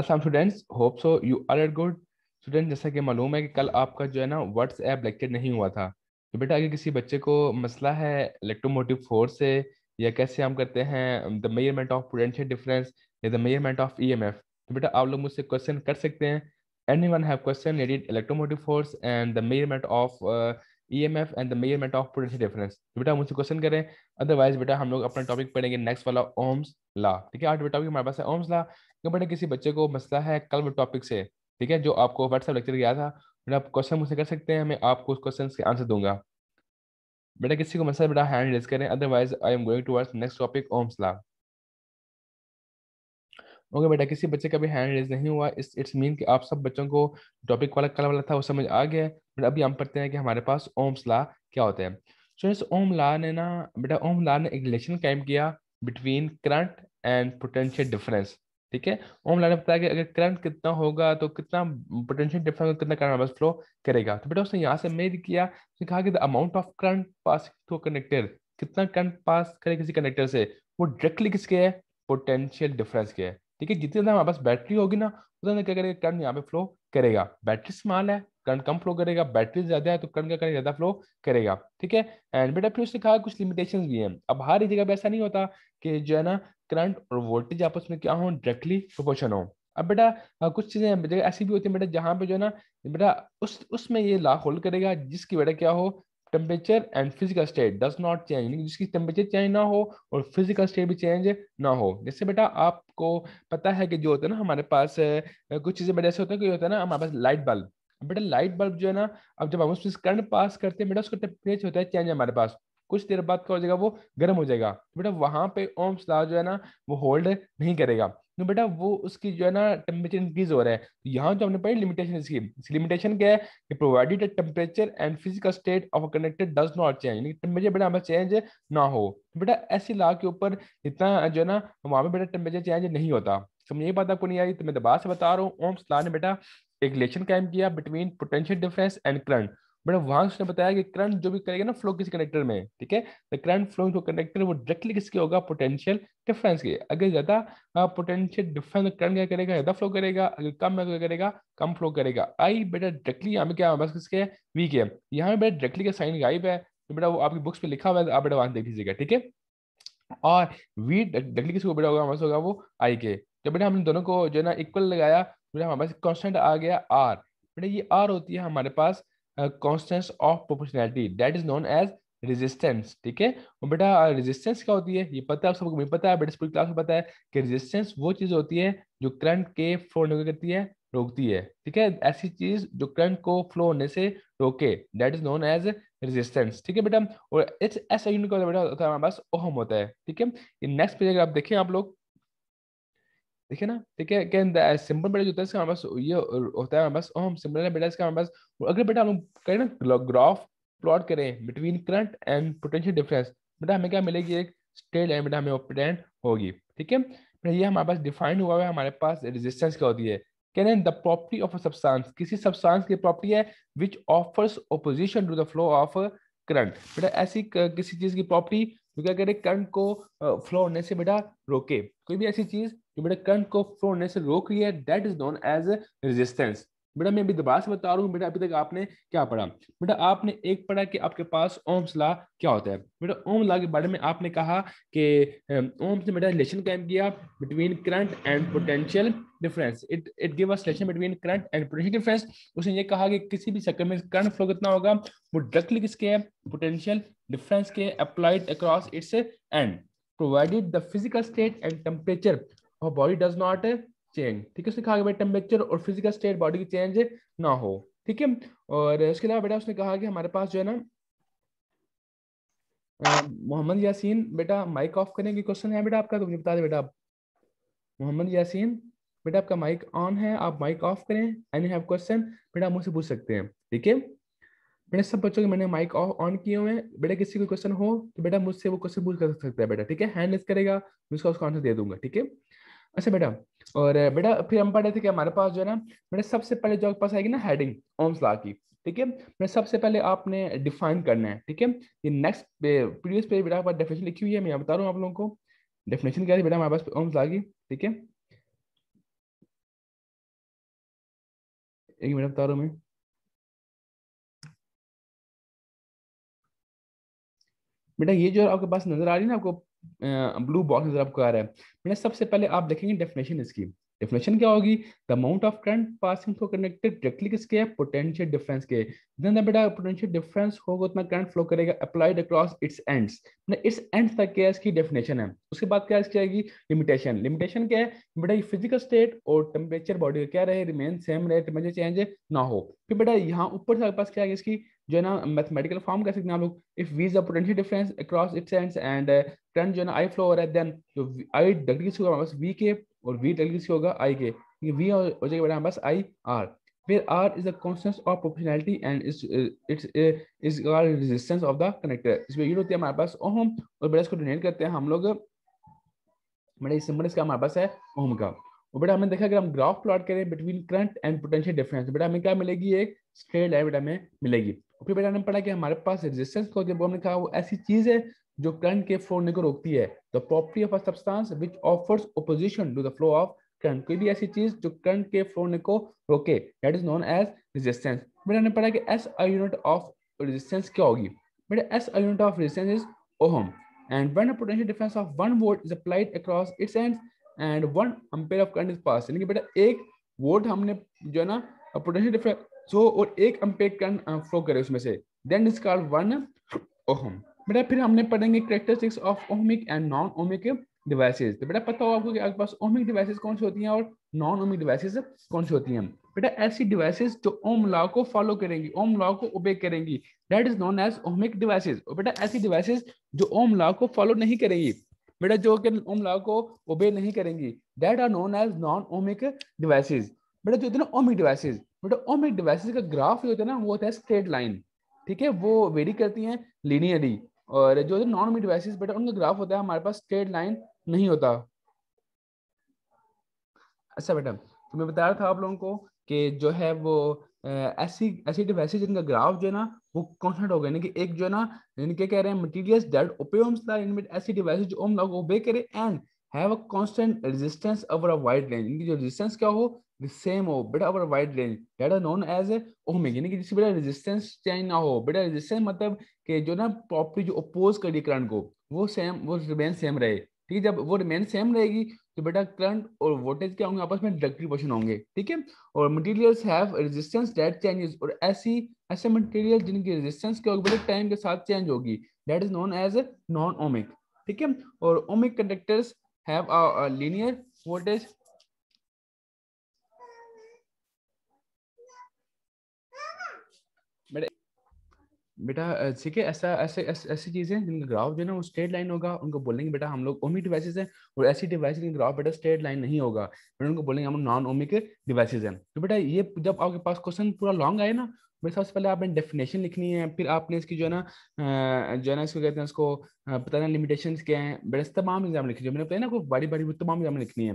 Aslam students hope so you are at good student जैसा कि मालूम है कि कल आपका जो है ना व्हाट्सएप लेक्चर नहीं हुआ था तो बेटा अगर किसी बच्चे को मसला है इलेक्ट्रोमोटिव फोर्स से या कैसे हम करते हैं the measurement of potential difference या द मेयरमेंट ऑफ ईएमएफ तो बेटा आप लोग मुझसे क्वेश्चन कर सकते हैं any one have question electromotive force and the measurement of E M F and the measurement of potential difference बेटा मुझसे क्वेश्चन करें अदरवाइज बेटा हम लोग अपना टॉपिक पढ़ेंगे नेक्स्ट वाला ओम्स ला ठीक है आज टॉपिक हमारे पास है ओम्स ला क्यों बेटा किसी बच्चे को मसला है कल टॉपिक से ठीक है जो आपको व्हाट्सएप लेक्चर गया था बेटा आप क्वेश्चन मुझसे कर सकते हैं मैं आपको उस क्वेश्चन के आंसर दूंगा बेटा किसी को मसला बेटा हैंड रेस करें otherwise I am going towards next topic Ohm's law okay बेटा किसी बच्चे का भी हैंड रेज नहीं हुआ इस इट्स मीन कि आप सब बच्चों को टॉपिक वाला कल वाला था वो समझ आ गया है बट अभी हम पढ़ते हैं कि हमारे पास ओम्स ला क्या होते हैं सो इस ओम ला ने ना बेटा ओम ला ने एक रिलेशन कायम किया between current and potential difference ठीक है ओम ला ने बताया कि अगर करंट कितना होगा तो कितना पोटेंशियल डिफरेंस कितना करंट फ्लो करेगा तो बेटा उसने यहाँ से मेड किया उसने कहा कि the amount of current pass through connector कितना करंट पास करे किसी कनेक्टर से वो डायरेक्टली किसके है पोटेंशियल डिफरेंस के है ठीक है जितने ज्यादा हमारे पास बैटरी होगी ना उतना तो क्या करेगा करंट यहाँ पे फ्लो करेगा बैटरी स्मॉल है करंट कम फ्लो करेगा बैटरी ज्यादा है तो करंट का करंट ज्यादा फ्लो करेगा ठीक है एंड बेटा फिर उसने कहा कुछ लिमिटेशन भी है अब हर जगह पर ऐसा नहीं होता कि जो है ना करंट और वोल्टेज आपस में क्या हो डायरेक्टली प्रोपोर्शन हो अब बेटा कुछ चीजें ऐसी भी होती है बेटा जहाँ पे जो है ना बेटा उस उसमें ये ला होल्ड करेगा जिसकी बेटा क्या हो temperature and physical state does not change जिसकी टेम्परेचर चेंज ना हो और फिजिकल स्टेट भी चेंज ना हो जैसे बेटा आपको पता है कि जो होता है ना हमारे पास कुछ चीज़ें बेटा ऐसे होते हैं कि होता है ना हमारे पास लाइट बल्ब बेटा लाइट बल्ब जो है ना अब जब हम उसमें करंट पास करते हैं बेटा उसका टेम्परेचर होता है चेंज हमारे पास कुछ देर बाद क्या हो जाएगा वो गर्म हो जाएगा बेटा वहां पे ओम्स लॉ जो है ना वो होल्ड नहीं करेगा तो बेटा वो उसकी जो है ना टेम्परेचर इंक्रीज हो रहा है तो यहाँ जो हमने पढ़ी लिमिटेशन इसकी लिमिटेशन क्या है कि provided temperature and physical state of connected does not change यानी टेम्परेचर बेटा हमें चेंज ना हो तो बेटा ऐसी ला के ऊपर इतना जो है ना वहाँ पे बेटा टेम्परेचर चेंज नहीं होता समझ ये बात आपको नहीं आई तो मैं दबाव से बता रहा हूँ ओम्स ला ने बेटा एक रिलेशन कायम किया between potential difference and current but वांग्स ने बताया कि करंट जो भी करेगा ना फ्लो किसी कनेक्टर में ठीक है तो करंट फ्लो जो कनेक्टर वो डायरेक्टली किसके होगा पोटेंशियल डिफरेंस के अगर ज्यादा पोटेंशियल डिफरेंस करंट क्या करेगा ज्यादा फ्लो करेगा अगर कम क्या करेगा कम फ्लो करेगा आई बेटा डायरेक्टली यहाँ पे क्या बस किसके वी के यहाँ बेटा डायरेक्टली का साइन गाइब है तो बेटा वो आपकी बुक्स पे लिखा हुआ है तो आप बेटा वहां देख लीजिएगा ठीक है और वी डायरेक्टली किसको बेटा होगा हमारे होगा वो आई के जब तो बेटा हमने दोनों को जो है ना इक्वल लगाया तो बेटा हमारे पास कॉन्स्टेंट आ गया आर बेटा ये आर होती है हमारे पास constants of proportionality that is known as resistance ठीक है और बेटा रेजिस्टेंस क्या होती है ये पता है आप सबको मुझे पता है बेटा स्कूल क्लास में पता है कि रेजिस्टेंस वो चीज़ होती है जो करंट के फ्लो होने करती है रोकती है ठीक है ऐसी चीज जो करंट को फ्लो होने से रोके that is known as resistance ठीक है बेटा और इट्स ऐसा यूनिट है बेटा होता है हमारे पास ओहम होता है ठीक है नेक्स्ट पेज अगर आप देखें आप लोग देखिए ना ठीक देखिए अगेन सिंपल बेटा जो होता है इसका हमारे पास ये होता है हमारे पास ओम सिंपल है बेटा इसका हमारे पास अगर बेटा हम करें ना ग्राफ प्लॉट करें between current and potential difference बेटा हमें क्या मिलेगी एक स्ट्रेट लाइन बेटा हमें ओपरेंट होगी ठीक है बेटा ये हमारे पास डिफाइंड हुआ है हमारे पास रेजिस्टेंस क्या होती है कैन रहे the property of a substance किसी सब्सटेंस की प्रॉपर्टी है which offers opposition to the flow of current बेटा ऐसी किसी चीज की प्रॉपर्टी क्योंकि अगर एक करंट को फ्लो होने से बेटा रोके कोई भी ऐसी चीज जो बेटा करंट को फ्लो होने से रोक रही है that is known as resistance बेटा मैं अभी दोबारा से बता रहा हूँ बेटा अभी तक आपने क्या पढ़ा बेटा आपने एक पढ़ा कि आपके पास ओम्स ला क्या होता है बेटा ओम ला के बारे में आपने कहा कि ओम्स ने बेटा रिलेशन कैम किया between current and potential difference it it give us relation between current and potential difference उसने ये कहा कि किसी भी चक्कर में करंट फ्लो कितना होगा वो डायरेक्टली किसके है पोटेंशियल डिफरेंस के applied across its end provided the physical state and temperature body does not change ठीक है उसने कहा कि भाई टेम्परेचर और फिजिकल स्टेट बॉडी की चेंज ना हो ठीक है और इसके अलावा बेटा उसने कहा कि हमारे पास जो है ना मोहम्मद यासीन बेटा माइक ऑफ करने की क्वेश्चन है बेटा आपका तो मुझे बता दे बेटा मोहम्मद यासीन बेटा आपका माइक ऑन है आप माइक ऑफ करें एनी हैव क्वेश्चन बेटा मुझसे पूछ सकते हैं ठीक है बेटा सब बच्चों के मैंने माइक ऑफ ऑन किए हुए हैं बेटा किसी को क्वेश्चन हो तो बेटा मुझसे वो क्वेश्चन पूछ कर सकता है बेटा ठीक है हैंड लेस करेगा मैं उसका उसका आंसर दे दूंगा ठीक है अच्छा बेटा और बेटा फिर हम पढ़े थे कि हमारे पास जो है ना मैंने सबसे पहले जो पास आएगी ना हेडिंग ओम्स ला की ठीक है बेटा सबसे पहले आपने डिफाइन करना है ठीक है ये नेक्स्ट प्रीवियस पेज बेटा हमारे डेफिनेशन लिखी हुई है मैं बता रहा हूँ आप लोगों को डेफिनेशन क्या थी बेटा हमारे पास ओम्स ला की ठीक है एक मिनट बता रहा हूँ मैं बेटा ये जो आपके पास नजर आ रही है ना आपको ब्लू बॉक्स नजर आपको आ रहा है मैंने सबसे पहले आप देखेंगे डेफिनेशन इसकी डेफिनेशन क्या होगी the amount of current passing through connected directly किसके है पोटेंशियल डिफरेंस के जितना बेटा पोटेंशियल डिफरेंस होगा उतना करंट फ्लो करेगा अप्लाइड अक्रॉस इट्स एंड्स मतलब इट्स एंड्स तक क्या इसकी डेफिनेशन है उसके बाद क्या इसकी आएगी लिमिटेशन लिमिटेशन क्या है बेटा ये फिजिकल स्टेट और टेम्परेचर बॉडी का क्या रहे रिमेन सेम रहे टेम्परेचर चेंज ना हो फिर बेटा यहाँ ऊपर से आपके पास क्या आएगी इसकी जो है ना मैथमेटिकल फॉर्म कह सकते हैं आप लोग if V is the potential difference across its ends and current जो है ना आई फ्लो हो रहा है देन जो आई से होगा बस वी के और वी से होगा आई के वी हो जाएगा बड़ा बस आई आर फिर R is a constant of proportionality and its is R resistance of the connector connector इसमें यूनिट होती है हमारे पास ओम और बड़ा इसको डोनेट करते हैं हम लोग बड़े इस सिंबल इसका हमारे पास है ओम का और बेटा हमने देखा अगर हम ग्राफ प्लॉट करें between current and potential difference बेटा हमें क्या मिलेगी एक स्ट्रेट लाइन बेटा हमें मिलेगी फिर बेटा ने पढ़ा कि हमारे पास रेजिस्टेंस को जब हमने कहा वो ऐसी चीज है जो करंट के फ्लो को रोकती है the property of a substance which offers opposition to the flow of current कोई भी ऐसी चीज जो करंट के फ्लो को रोके that is known as resistance बेटा ने पढ़ा कि as a unit of resistance क्या होगी बेटा as a unit of resistance is ohm and when a potential difference of 1 volt is applied across its ends and 1 ampere of current is pass यानी कि बेटा एक वोल्ट हमने जो है ना पोटेंशियल डिफरेंस सो so, और एक अम्पेयर करंट फ्लो करे उसमें से then is called one ohm बेटा फिर हमने पढ़ेंगे characteristics of ohmic and non ohmic devices तो बेटा पता हो आपको कि आपके पास ओमिक डिवाइसेस कौन सी होती हैं और नॉन ओमिक डिवाइसेस कौन सी होती हैं बेटा ऐसी डिवाइसेस जो ओम लॉ को फॉलो करेंगी ओम लॉ को ओबे करेंगी that is known as ohmic devices और बेटा ऐसी डिवाइसेस जो ओम लॉ को फॉलो नहीं करेंगी बेटा जो कि ओम लॉ को ओबे नहीं करेंगी that are known as non ohmic devices बेटा जो होते ओमिक डिवाइसेज बेटा ओमिक डिवाइसेस का ग्राफ जो होता है ना वो होता है स्ट्रेट लाइन ठीक है वो वेरी करती हैं लीनियरली और जो होते हैं नॉन ओमिक डिवाइसेस बेटा उनका ग्राफ होता है हमारे पास स्ट्रेट लाइन नहीं होता अच्छा बेटा तो मैं बता रहा था आप लोगों को कि जो है वो ऐसी ऐसी डिवाइसेस जिनका ग्राफ जो है ना वो कॉन्स्टेंट होगा यानी कि एक जो है ना इनके कह रहे हैं मटेरियल्स दैट ओपेम्स द इनमेट ऐसी डिवाइसेस जो ओम लॉग ओबे करे and have a constant resistance over a wide range इनकी जो रेजिस्टेंस क्या हो the same oh, हो बेटा over wide range that are known as ohmic यानी कि जिससे बेटा रेजिस्टेंस चेंज ना हो बेटा रेजिस्टेंस मतलब कि जो ना प्रॉपर्टी जो अपोज करी करंट को वो सेम वो रिमेन सेम रहे ठीक है जब वो रिमेन सेम रहेगी तो बेटा करंट और वोल्टेज क्या होंगे आपस में डायरेक्टली पोर्शन होंगे ठीक है और materials have resistance that changes और ऐसी ऐसे मटेरियल जिनकी रेजिस्टेंस क्या होगी बेटा टाइम के साथ चेंज होगी that is known as non ohmic ठीक है और ohmic conductors have linear voltage बेटा ठीक है ऐसा ऐसे ऐसी चीजें जिनका ग्राफ जो है ना वो स्ट्रेट लाइन होगा उनको बोलेंगे बेटा हम लोग ओमिक डिवाइसेस हैं और ऐसी डिवाइस जिनका ग्राफ बेटा स्ट्रेट लाइन नहीं होगा बेटा उनको बोलेंगे हम नॉन ओमिक डिवाइसेस हैं तो बेटा ये जब आपके पास क्वेश्चन पूरा लॉन्ग आए ना मेरे सबसे पहले आपने डेफिनेशन लिखनी है फिर आपने इसकी जो है ना जो है ना इसको कहते हैं उसको पता ना लिमिटेशन क्या है बेटा तमाम एग्जाम लिखी जो मैंने बताया ना बड़ी बड़ी तमाम एग्जाम लिखनी है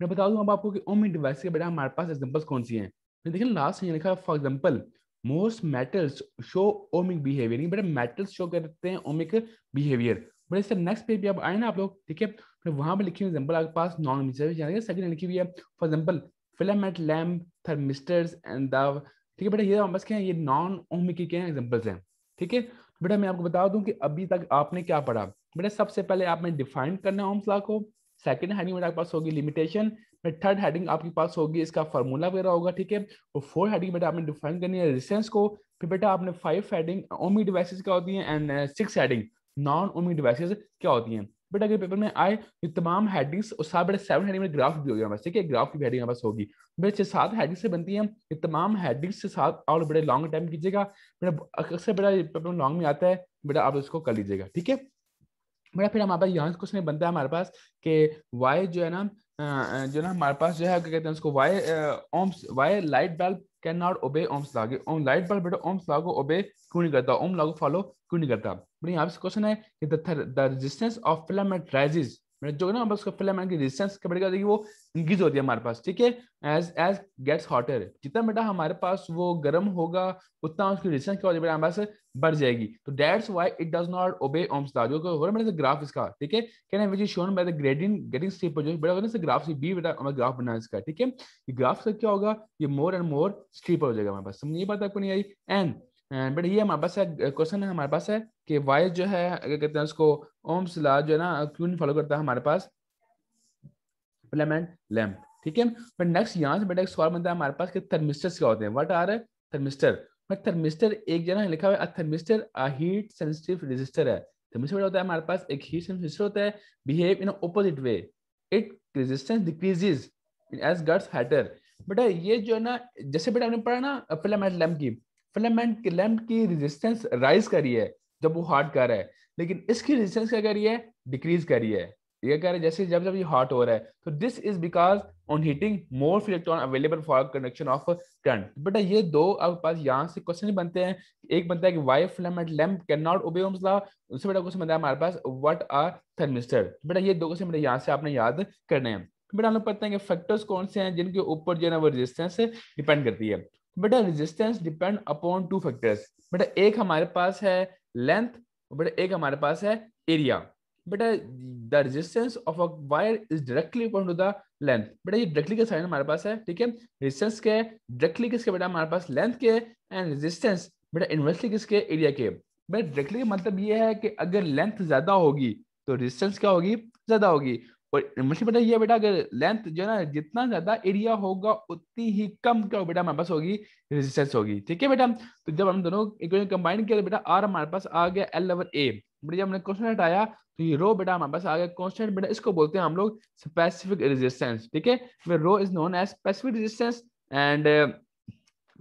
मैं बता दूँ अब आपको कि ओमिक डिवाइस के बेटा हमारे पास एग्जाम्पल्स कौन सी है तो देखिए लास्ट में लिखा for example most metals show ohmic behaviour बड़े मेटल्स शो करते हैं ओमिक बिहेवियर बट इससे नेक्स्ट पेज भी आप आए ना आप लोग ठीक है फिर वहां पर लिखी हुई एग्जाम्पल आपके पास नॉन मिसर सेकंड लिखी हुई है for example filament lamp thermistors and the ठीक है बेटा ये हमारे क्या है ये नॉन ओमिक के एग्जाम्पल्स हैं ठीक है बेटा मैं आपको बता दूं कि अभी तक आपने क्या पढ़ा बेटा सबसे पहले आपने डिफाइन करना है ओम्स लॉ को सेकंड हैडिंग में आपके पास होगी लिमिटेशन थर्ड हेडिंग आपके पास होगी इसका फॉर्मूला वगैरह होगा ठीक है और फोर हेडिंग बेटा आपने डिफाइन करनी है रिसेंस को फिर बेटा आपने फाइव हेडिंग ओमी डिवाइसेज क्या होती है and six heading non ohmic devices क्या होती है बट अगर पेपर में आए ये तमाम हेडिंग्स और साथ बेटा सेवन हेडिंग में ग्राफ भी होगी हमारे ठीक है ग्राफ की हेडिंग हमारे होगी बेटा छः सात हेडिंग से बनती है ये तमाम हेडिंग्स से साथ और बड़े लॉन्ग टाइम कीजिएगा बेटा अक्सर बेटा पेपर में लॉन्ग में आता है बेटा आप उसको कर लीजिएगा ठीक है बेटा फिर हमारे पास यहाँ क्वेश्चन बनता है हमारे पास कि वाई जो है ना हाँ, जो ना हमारे पास जो है क्या कहते हैं उसको why Ohm's why light bulb can not obey Ohm's law Ohm light bulb बेटा ओम्स लागो ओबे क्यों नहीं करता ओम लागो फॉलो क्यों नहीं करता बट यहाँ पे क्वेश्चन है कि the resistance of filament rises मेरा जो है ना बस फिलामेंट की रेजिस्टेंस क्या बढ़ेगा देखिए वो इंक्रीज होती है हमारे पास ठीक है एज एज गेट्स हॉटर जितना बेटा हमारे पास वो गर्म होगा उतना उसकी रेजिस्टेंस क्या होती है हमारे पास बढ़ जाएगी तो that's why it does not obey Ohm's law जो हो रहा है ग्राफ इसका ठीक है can which is shown by the gradient getting steep जो बड़ा होगा ना ग्राफ से बी बेटा हमारा ग्राफ बना इसका ठीक है ये ग्राफ से क्या होगा ये मोर एंड मोर स्टीपर हो जाएगा हमारे पास समझ नहीं बात आपको नहीं आई एंड बट ये हमारे पास है क्वेश्चन है हमारे पास है कि वाइस जो है अगर कहते हैं उसको ओम सिला जो है ना क्यों नहीं फॉलो करता हमारे पास प्लेमेंट लैम्प ठीक है बट नेक्स्ट यहाँ से बेटा एक सवाल बनता है हमारे पास कि थर्मिस्टर्स क्या होते हैं what are thermistor but thermistor एक जगह लिखा हुआ है thermistor a heat sensitive resistor है थर्मिस्टर होता है हमारे पास एक हीट सेंसिटिव होता है behave in opposite way it resistance decreases as gets hotter बेटा ये जो है ना जैसे बेटा हमने पढ़ा ना फिलामेंट लैम्प की फिलामेंट लैम्प की रेजिस्टेंस राइज कर रही है जब वो हॉट कर रहा है लेकिन इसकी रेजिस्टेंस क्या कर रही है डिक्रीज कर रही है ये कह रहे हैं जैसे जब जब ये हॉट हो रहा है तो this is because on heating more electron available for conduction of current बेटा ये दो अब पास यहाँ से क्वेश्चन बनते हैं एक बनता है कि why filament lamp can not obey Ohm's law उससे बेटा क्वेश्चन बनता है हमारे पास व्हाट आर थर्मिस्टर बेटा ये दो क्वेश्चन बेटा यहाँ से आपने याद करने हैं बेटा हम लोग पढ़ते हैं कि फैक्टर्स कौन से हैं जिनके ऊपर जो है ना वो रेजिस्टेंस डिपेंड करती है बेटा resistance depend upon two factors बेटा एक हमारे पास है लेंथ बेटा एक हमारे पास है एरिया बेटा the resistance of a wire is directly upon to the length बेटा ये डायरेक्टली का साइन हमारे पास है ठीक है रेजिस्टेंस के डायरेक्टली किसके बेटा हमारे पास लेंथ के एंड रेजिस्टेंस बेटा इनवर्सली किसके एरिया के बेटा डायरेक्टली का मतलब ये है कि अगर लेंथ ज्यादा होगी तो रेजिस्टेंस क्या होगी ज्यादा होगी और मुझे पता ये बेटा अगर लेंथ जो है ना जितना ज्यादा एरिया होगा उतनी ही कम क्या बेटा हमारे पास होगी रेजिस्टेंस होगी ठीक है बेटा तो जब हम दोनों इक्वेशन कंबाइन किया तो बेटा आर हमारे पास आ गया एल लेवल ए बेटा जब हमने कॉन्स्टेंट हटाया तो ये रो बेटा हमारे पास आ गया कॉन्स्टेंट बेटा इसको बोलते हैं हम लोग स्पेसिफिक रेजिस्टेंस ठीक है rho is known as specific resistance and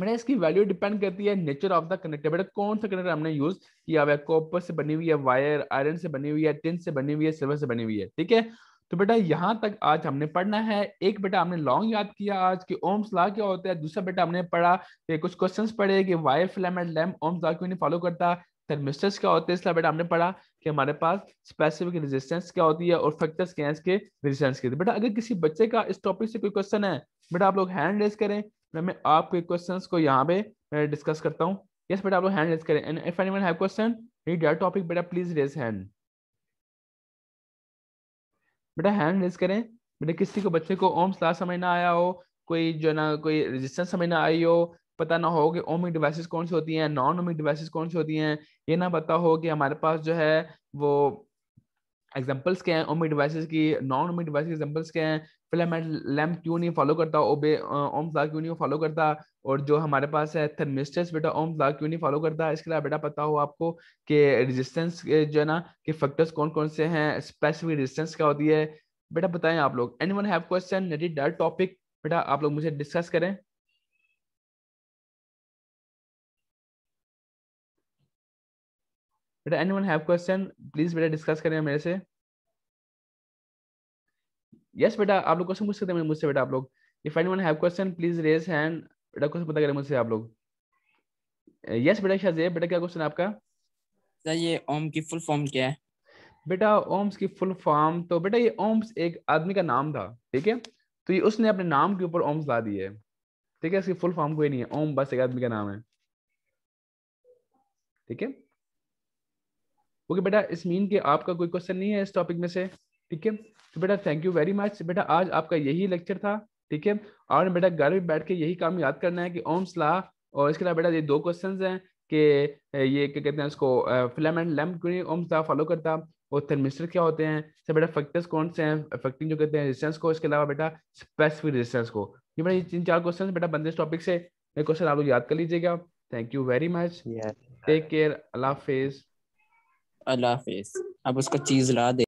बेटा इसकी वैल्यू डिपेंड करती है नेचर ऑफ द कनेक्टर बेटा कौन सा कनेक्टर हमने यूज किया हुआ है कॉपर से बनी हुई है वायर आयरन से बनी हुई है टिन से बनी हुई है सिल्वर से बनी हुई है ठीक है तो बेटा यहाँ तक आज हमने पढ़ना है एक बेटा हमने लॉन्ग याद किया आज कि ओम्स ला क्या होता है दूसरा बेटा हमने पढ़ा कि कुछ क्वेश्चंस पढ़े कि वाई फ्लैम एंड लैम ओम्स ला क्यों नहीं फॉलो करता थर्मिस्टर्स क्या होते हैं इसलिए बेटा हमने पढ़ा कि हमारे पास स्पेसिफिक रेजिस्टेंस क्या होती है और फैक्टर्स क्या है इसके रेजिस्टेंस के बेटा अगर किसी बच्चे का इस टॉपिक से कोई क्वेश्चन है बेटा आप लोग हैंड रेस करें मैं आपके क्वेश्चन को यहाँ पे डिस्कस करता हूँ यस बेटा आप लोग हैंड रेस करें and if anyone have question read your topic बेटा प्लीज रेज हैंड बेटा हैंड रेस करें बेटा किसी को बच्चे को ओम सलाह समझ ना आया हो कोई जो ना कोई रेजिस्टेंस समझ ना आई हो पता ना हो कि ओमिक डिवाइसेस कौन सी होती हैं नॉन ओमिक डिवाइसेस कौन सी होती हैं ये ना पता हो कि हमारे पास जो है वो एग्जाम्पल्स क्या है ओम डिवाइसेस की नॉन ओम डिवाइस एग्जाम्पल्स क्या है फिलामेंट लैम्प क्यों नहीं फॉलो करता ओबे ओम ला क्यों नहीं फॉलो करता और जो हमारे पास है थर्मिस्टर्स बेटा ओम ला क्यों नहीं फॉलो करता इसके अलावा बेटा पता हो आपको कि रेजिस्टेंस uh, जो है ना कि फैक्टर्स कौन कौन से हैं स्पेसिफिक रेजिस्टेंस क्या होती है बेटा बताएं आप लोग any one have question topic बेटा आप लोग मुझे डिस्कस करें बेटा any one have question please बेटा डिस्कस करें मेरे से यस बेटा आप लोग क्वेश्चन पूछ सकते हैं मुझसे बेटा आप लोग if any one have question please raise hand बेटा क्वेश्चन पता करें मुझसे आप लोग यस बेटा शाहजेब बेटा क्या क्वेश्चन आपका सर ये ओम की फुल फॉर्म क्या है बेटा ओम्स की फुल फॉर्म तो बेटा ये ओम्स एक आदमी का नाम था ठीक है तो ये उसने अपने नाम के ऊपर ओम्स ला दिए ठीक है इसकी फुल फॉर्म कोई नहीं है ओम बस एक आदमी का नाम है ठीक है ओके बेटा इस मीन के आपका कोई क्वेश्चन नहीं है इस टॉपिक में से ठीक है तो बेटा थैंक यू वेरी मच बेटा आज आपका यही लेक्चर था ठीक है और बेटा घर में बैठ के यही काम याद करना है कि ओम सलाह और इसके अलावा बेटा ये दो क्वेश्चन हैं कि ये क्या कहते हैं उसको फिलामेंट लैम्प क्यों ओम सलाह फॉलो करता और थर्मिस्टर क्या होते हैं सर तो बेटा फैक्टर्स कौन से हैं फैक्टिंग जो कहते हैं रेजिस्टेंस को इसके अलावा बेटा स्पेसिफिक रेजिस्टेंस को ये बेटा ये तीन चार क्वेश्चन बेटा बंदे टॉपिक से क्वेश्चन आप लोग याद कर लीजिएगा thank you very much take care अल्लाह हाफिज़ अल्लाह हाफिज अब उसको चीज ला दे